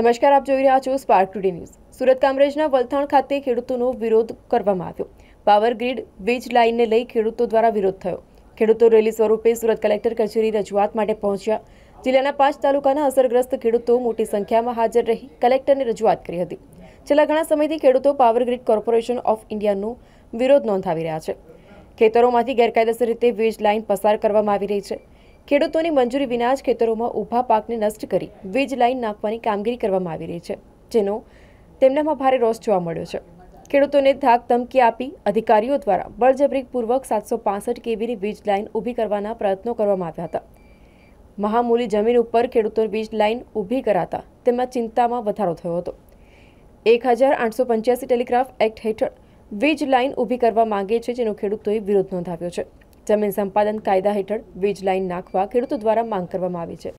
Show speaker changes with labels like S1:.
S1: નમસ્કાર આપ જોઈ રહ્યા છો સ્પાર્ક ટુડે ન્યૂઝ સુરત કામરેજના વલથાણ ખાતે ખેડૂતોનો વિરોધ કરવામાં આવ્યો પાવર ગ્રીડ વીજ લાઇનને લઈ ખેડૂતો દ્વારા વિરોધ થયો ખેડૂતો રેલી સ્વરૂપે સુરત કલેક્ટર કચેરી રજૂઆત માટે પહોંચ્યા જિલ્લાના પાંચ તાલુકાના અસરગ્રસ્ત ખેડૂતો મોટી સંખ્યામાં હાજર રહી કલેક્ટરને રજૂઆત કરી હતી છેલ્લા ઘણા સમયથી ખેડૂતો પાવર ગ્રીડ કોર્પોરેશન ઓફ ઇન્ડિયાનો વિરોધ નોંધાવી રહ્યા છે ખેતરોમાંથી ગેરકાયદેસર રીતે વીજ લાઇન પસાર કરવામાં આવી રહી છે ખેડૂતોની મંજૂરી વિના જ ખેતરોમાં ઊભા પાકને નષ્ટ કરી વીજ લાઇન નાખવાની કામગીરી કરવામાં આવી રહી છે જેનો તેમનામાં ભારે રોષ જોવા મળ્યો છે ખેડૂતોને ધાક ધમકી આપી અધિકારીઓ દ્વારા બળજબરીપૂર્વક સાતસો પાસઠ કેવીની વીજ લાઇન ઊભી કરવાના પ્રયત્નો કરવામાં આવ્યા હતા મહામૂલી જમીન ઉપર ખેડૂતો વીજ લાઇન ઊભી કરાતા તેમાં ચિંતામાં વધારો થયો હતો એક હજાર આઠસો પંચ્યાસી ટેલિગ્રાફ એક્ટ હેઠળ વીજ લાઇન ઊભી કરવા માંગે છે જેનો ખેડૂતોએ વિરોધ નોંધાવ્યો છે જમીન સંપાદન કાયદા હેઠળ વીજ લાઇન નાખવા ખેડૂતો દ્વારા માંગ કરવામાં આવી છે